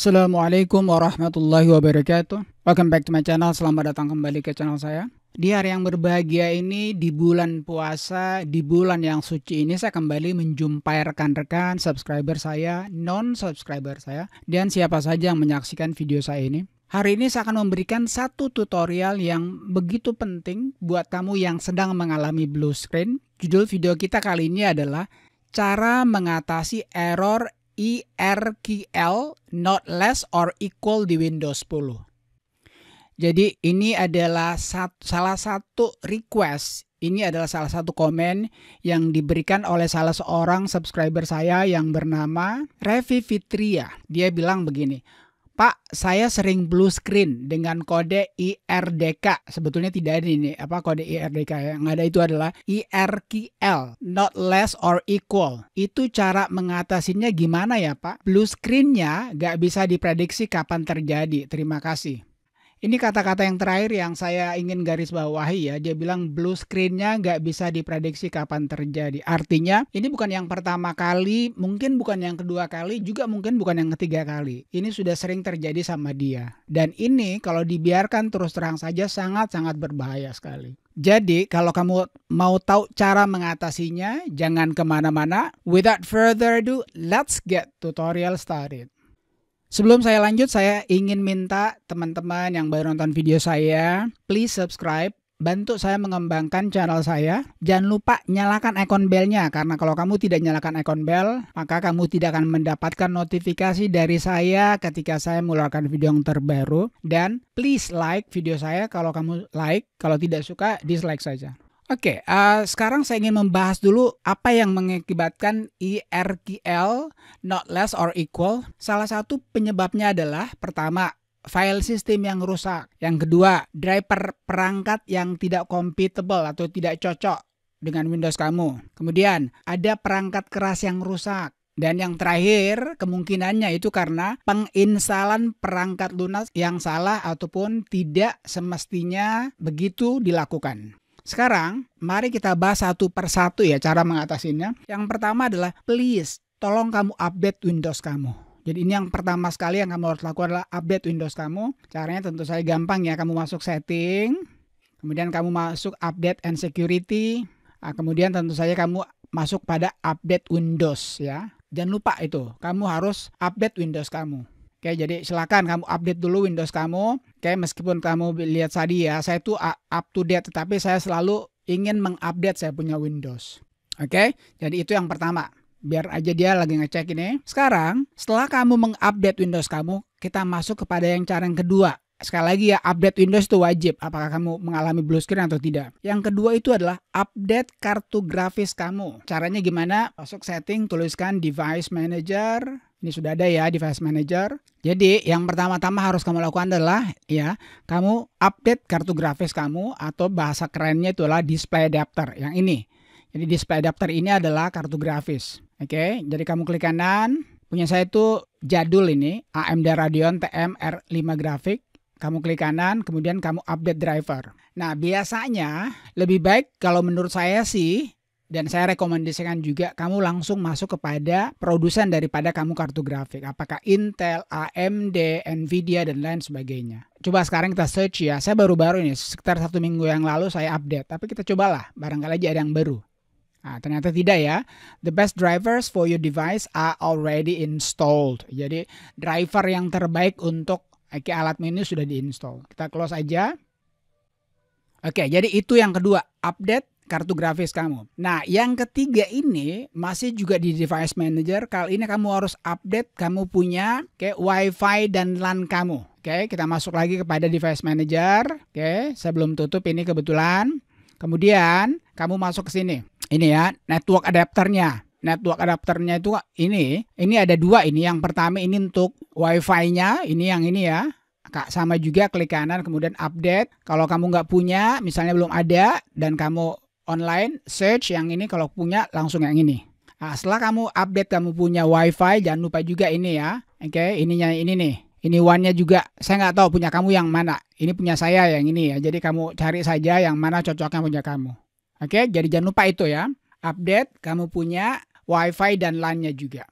Assalamualaikum warahmatullahi wabarakatuh Welcome back to my channel, selamat datang kembali ke channel saya Di hari yang berbahagia ini, di bulan puasa, di bulan yang suci ini Saya kembali menjumpai rekan-rekan, subscriber saya, non-subscriber saya Dan siapa saja yang menyaksikan video saya ini Hari ini saya akan memberikan satu tutorial yang begitu penting buat kamu yang sedang mengalami blue screen. Judul video kita kali ini adalah cara mengatasi error IRQL not less or equal di Windows 10. Jadi ini adalah sat, salah satu request, ini adalah salah satu komen yang diberikan oleh salah seorang subscriber saya yang bernama Revi Fitria. Dia bilang begini, Pak, saya sering blue screen dengan kode IRDK. Sebetulnya tidak ada ini apa kode IRDK ya. Yang ada itu adalah IRQL, not less or equal. Itu cara mengatasinya gimana ya Pak? Blue screennya nggak bisa diprediksi kapan terjadi. Terima kasih. Ini kata-kata yang terakhir yang saya ingin garis bawahi ya. Dia bilang blue screen-nya nggak bisa diprediksi kapan terjadi. Artinya ini bukan yang pertama kali, mungkin bukan yang kedua kali, juga mungkin bukan yang ketiga kali. Ini sudah sering terjadi sama dia. Dan ini kalau dibiarkan terus terang saja sangat-sangat berbahaya sekali. Jadi kalau kamu mau tahu cara mengatasinya, jangan kemana-mana. Without further ado, let's get tutorial started. Sebelum saya lanjut, saya ingin minta teman-teman yang baru nonton video saya, please subscribe, bantu saya mengembangkan channel saya. Jangan lupa nyalakan ikon belnya karena kalau kamu tidak nyalakan ikon bel, maka kamu tidak akan mendapatkan notifikasi dari saya ketika saya mengeluarkan video yang terbaru. Dan please like video saya kalau kamu like, kalau tidak suka dislike saja. Oke, okay, uh, eh, sekarang saya ingin membahas dulu apa yang mengakibatkan IRQL not less or equal. Salah satu penyebabnya adalah pertama, file system yang rusak. Yang kedua, driver perangkat yang tidak compatible atau tidak cocok dengan Windows kamu. Kemudian, ada perangkat keras yang rusak. Dan yang terakhir, kemungkinannya itu karena penginstalan perangkat lunas yang salah ataupun tidak semestinya begitu dilakukan. Sekarang, mari kita bahas satu per satu ya cara mengatasinya. Yang pertama adalah please, tolong kamu update Windows kamu. Jadi ini yang pertama sekali yang kamu harus lakukan adalah update Windows kamu. Caranya tentu saja gampang ya, kamu masuk setting, kemudian kamu masuk update and security, nah, kemudian tentu saja kamu masuk pada update Windows ya. Jangan lupa itu, kamu harus update Windows kamu. Oke, jadi silakan kamu update dulu Windows kamu kayak meskipun kamu lihat tadi ya, saya tuh up to date tetapi saya selalu ingin mengupdate saya punya Windows. Oke, okay? jadi itu yang pertama. Biar aja dia lagi ngecek ini. Sekarang, setelah kamu mengupdate Windows kamu, kita masuk kepada yang cara yang kedua. Sekali lagi ya, update Windows itu wajib. Apakah kamu mengalami blue screen atau tidak. Yang kedua itu adalah update kartu grafis kamu. Caranya gimana? Masuk setting, tuliskan device manager, ini sudah ada ya device manager. Jadi yang pertama-tama harus kamu lakukan adalah ya kamu update kartu grafis kamu atau bahasa kerennya itulah display adapter yang ini. Jadi display adapter ini adalah kartu grafis. Oke, okay? jadi kamu klik kanan. Punya saya itu jadul ini AMD Radeon TM R5 grafik. Kamu klik kanan, kemudian kamu update driver. Nah, biasanya lebih baik kalau menurut saya sih dan saya rekomendasikan juga kamu langsung masuk kepada produsen daripada kamu kartu grafik apakah Intel, AMD, Nvidia dan lain sebagainya. Coba sekarang kita search ya. Saya baru-baru ini sekitar satu minggu yang lalu saya update, tapi kita cobalah barangkali aja ada yang baru. Nah, ternyata tidak ya. The best drivers for your device are already installed. Jadi driver yang terbaik untuk Oke, eh, alat menu sudah diinstall. Kita close aja. Oke, jadi itu yang kedua, update kartu grafis kamu. Nah, yang ketiga ini masih juga di device manager. Kali ini kamu harus update kamu punya okay, WiFi dan LAN kamu. Oke, kita masuk lagi kepada device manager. Oke, sebelum tutup ini kebetulan. Kemudian kamu masuk ke sini. Ini ya, network adapternya network adapternya itu ini ini ada dua ini yang pertama ini untuk wifi-nya ini yang ini ya Kak sama juga klik kanan kemudian update kalau kamu nggak punya misalnya belum ada dan kamu online search yang ini kalau punya langsung yang ini. Nah, setelah kamu update kamu punya WiFi, jangan lupa juga ini ya. Oke, okay, ininya ini nih. Ini one-nya juga saya nggak tahu punya kamu yang mana. Ini punya saya yang ini ya. Jadi kamu cari saja yang mana cocoknya punya kamu. Oke, okay, jadi jangan lupa itu ya. Update kamu punya WiFi dan LAN-nya juga.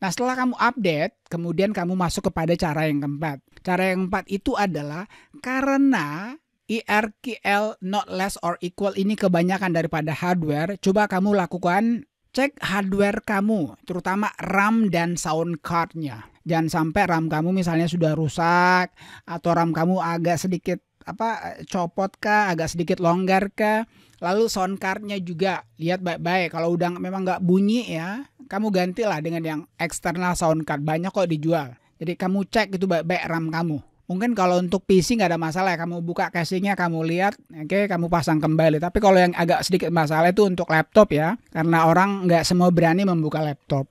Nah, setelah kamu update, kemudian kamu masuk kepada cara yang keempat. Cara yang keempat itu adalah karena IRQL not less or equal ini kebanyakan daripada hardware, coba kamu lakukan cek hardware kamu, terutama RAM dan sound cardnya. Jangan sampai RAM kamu misalnya sudah rusak atau RAM kamu agak sedikit apa copot kah, agak sedikit longgar kah. Lalu sound cardnya juga lihat baik-baik. Kalau udah memang nggak bunyi ya, kamu gantilah dengan yang eksternal sound card. Banyak kok dijual. Jadi kamu cek itu baik-baik RAM kamu. Mungkin kalau untuk PC nggak ada masalah ya, kamu buka casingnya, kamu lihat, oke, okay, kamu pasang kembali. Tapi kalau yang agak sedikit masalah itu untuk laptop ya, karena orang nggak semua berani membuka laptop.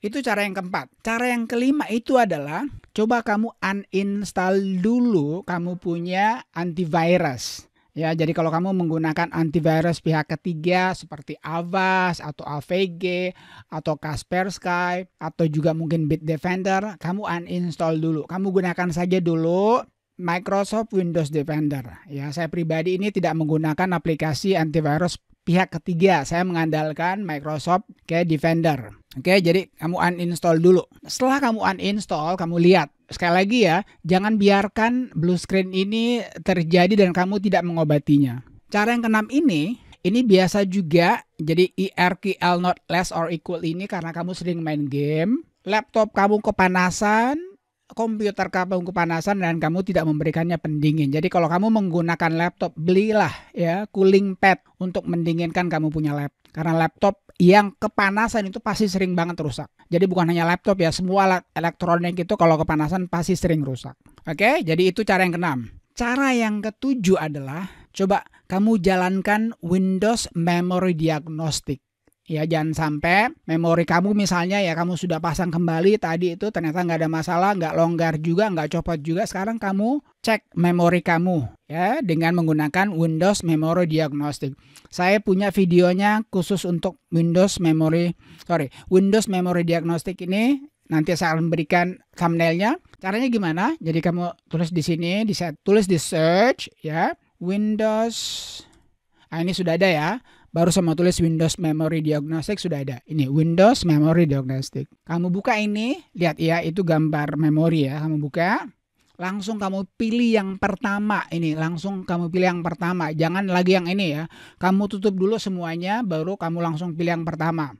Itu cara yang keempat. Cara yang kelima itu adalah coba kamu uninstall dulu kamu punya antivirus. Ya, jadi kalau kamu menggunakan antivirus pihak ketiga seperti Avast atau AVG atau Kaspersky atau juga mungkin Bitdefender, kamu uninstall dulu. Kamu gunakan saja dulu Microsoft Windows Defender. Ya, saya pribadi ini tidak menggunakan aplikasi antivirus pihak ketiga. Saya mengandalkan Microsoft ke Defender. Oke, jadi kamu uninstall dulu. Setelah kamu uninstall, kamu lihat sekali lagi ya, jangan biarkan blue screen ini terjadi dan kamu tidak mengobatinya. Cara yang keenam ini, ini biasa juga jadi IRQL e not less or equal ini karena kamu sering main game, laptop kamu kepanasan, komputer kamu kepanasan dan kamu tidak memberikannya pendingin. Jadi kalau kamu menggunakan laptop, belilah ya cooling pad untuk mendinginkan kamu punya laptop. Karena laptop yang kepanasan itu pasti sering banget rusak. Jadi bukan hanya laptop ya, semua alat elektronik itu kalau kepanasan pasti sering rusak. Oke, jadi itu cara yang keenam. Cara yang ketujuh adalah coba kamu jalankan Windows Memory Diagnostic. Ya jangan sampai memori kamu misalnya ya kamu sudah pasang kembali tadi itu ternyata nggak ada masalah, nggak longgar juga, nggak copot juga. Sekarang kamu cek memori kamu ya dengan menggunakan Windows Memory Diagnostic. Saya punya videonya khusus untuk Windows Memory, sorry, Windows Memory Diagnostic ini nanti saya akan berikan thumbnailnya. Caranya gimana? Jadi kamu tulis di sini, di set, tulis di search ya Windows. Nah, ini sudah ada ya baru sama tulis Windows Memory Diagnostic sudah ada. Ini Windows Memory Diagnostic. Kamu buka ini, lihat ya itu gambar memori ya. Kamu buka, langsung kamu pilih yang pertama ini, langsung kamu pilih yang pertama. Jangan lagi yang ini ya. Kamu tutup dulu semuanya baru kamu langsung pilih yang pertama.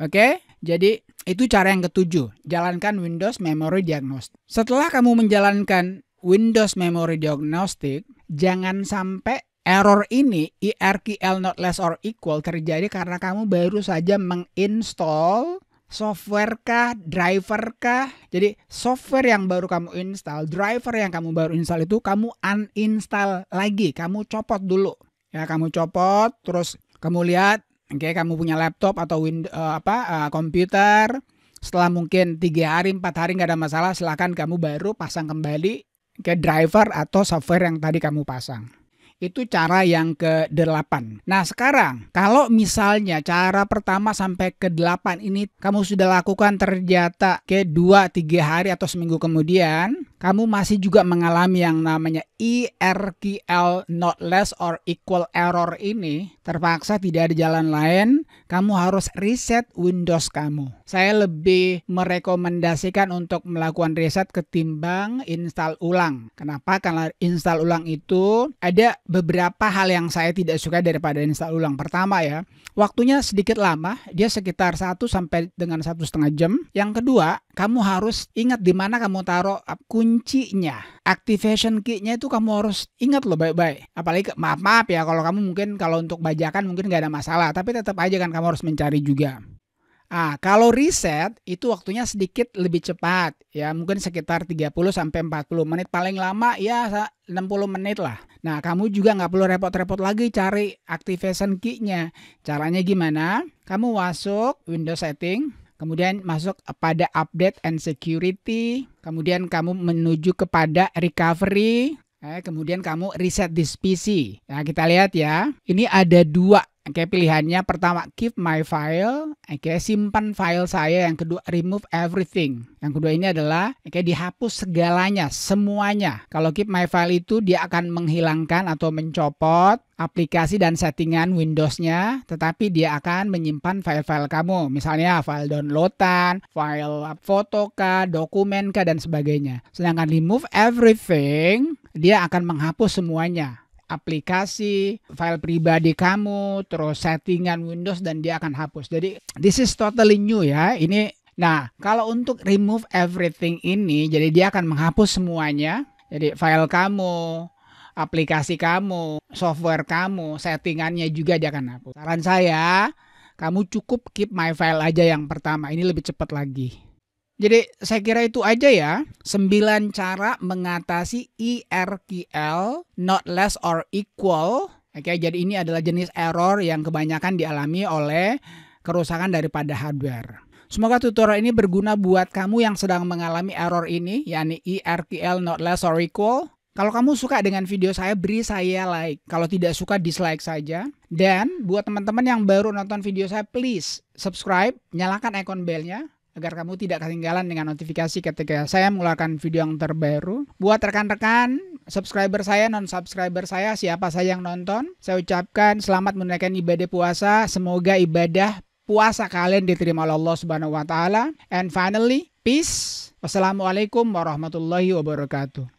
Oke, jadi itu cara yang ketujuh, jalankan Windows Memory Diagnostic. Setelah kamu menjalankan Windows Memory Diagnostic, jangan sampai Error ini IRQL not less or equal terjadi karena kamu baru saja menginstall software kah, driver kah. Jadi software yang baru kamu install, driver yang kamu baru install itu kamu uninstall lagi, kamu copot dulu. Ya, kamu copot terus kamu lihat oke okay, kamu punya laptop atau wind, uh, apa uh, komputer setelah mungkin tiga hari empat hari nggak ada masalah silahkan kamu baru pasang kembali ke driver atau software yang tadi kamu pasang. Itu cara yang ke-8. Nah, sekarang kalau misalnya cara pertama sampai ke-8 ini kamu sudah lakukan ternyata ke 2 3 hari atau seminggu kemudian, kamu masih juga mengalami yang namanya IRQL e not less or equal error ini, terpaksa tidak ada jalan lain, kamu harus reset Windows kamu. Saya lebih merekomendasikan untuk melakukan reset ketimbang install ulang. Kenapa? Karena install ulang itu ada beberapa hal yang saya tidak suka daripada install ulang. Pertama ya, waktunya sedikit lama, dia sekitar satu sampai dengan satu setengah jam. Yang kedua, kamu harus ingat di mana kamu taruh kuncinya. Activation key-nya itu kamu harus ingat loh baik-baik. Apalagi maaf-maaf ya kalau kamu mungkin kalau untuk bajakan mungkin nggak ada masalah, tapi tetap aja kan kamu harus mencari juga. Ah, kalau riset itu waktunya sedikit lebih cepat ya, mungkin sekitar 30 sampai 40 menit paling lama ya 60 menit lah. Nah, kamu juga nggak perlu repot-repot lagi cari activation key-nya. Caranya gimana? Kamu masuk Windows setting, kemudian masuk pada update and security, kemudian kamu menuju kepada recovery, eh, kemudian kamu reset this PC. Nah, kita lihat ya. Ini ada dua Oke, okay, pilihannya pertama keep my file, oke okay, simpan file saya, yang kedua remove everything. Yang kedua ini adalah oke okay, dihapus segalanya, semuanya. Kalau keep my file itu dia akan menghilangkan atau mencopot aplikasi dan settingan Windows-nya, tetapi dia akan menyimpan file-file kamu, misalnya file downloadan, file foto kah, dokumen kah dan sebagainya. Sedangkan remove everything, dia akan menghapus semuanya aplikasi, file pribadi kamu, terus settingan Windows dan dia akan hapus. Jadi this is totally new ya. Ini nah, kalau untuk remove everything ini jadi dia akan menghapus semuanya. Jadi file kamu, aplikasi kamu, software kamu, settingannya juga dia akan hapus. Saran saya, kamu cukup keep my file aja yang pertama. Ini lebih cepat lagi. Jadi saya kira itu aja ya. sembilan cara mengatasi IRQL e not less or equal. Oke, jadi ini adalah jenis error yang kebanyakan dialami oleh kerusakan daripada hardware. Semoga tutorial ini berguna buat kamu yang sedang mengalami error ini, yakni IRQL e not less or equal. Kalau kamu suka dengan video saya, beri saya like. Kalau tidak suka, dislike saja. Dan buat teman-teman yang baru nonton video saya, please subscribe, nyalakan icon belnya, agar kamu tidak ketinggalan dengan notifikasi ketika saya mengeluarkan video yang terbaru. Buat rekan-rekan, subscriber saya, non-subscriber saya, siapa saja yang nonton, saya ucapkan selamat menunaikan ibadah puasa. Semoga ibadah puasa kalian diterima oleh Allah Subhanahu wa taala. And finally, peace. Wassalamualaikum warahmatullahi wabarakatuh.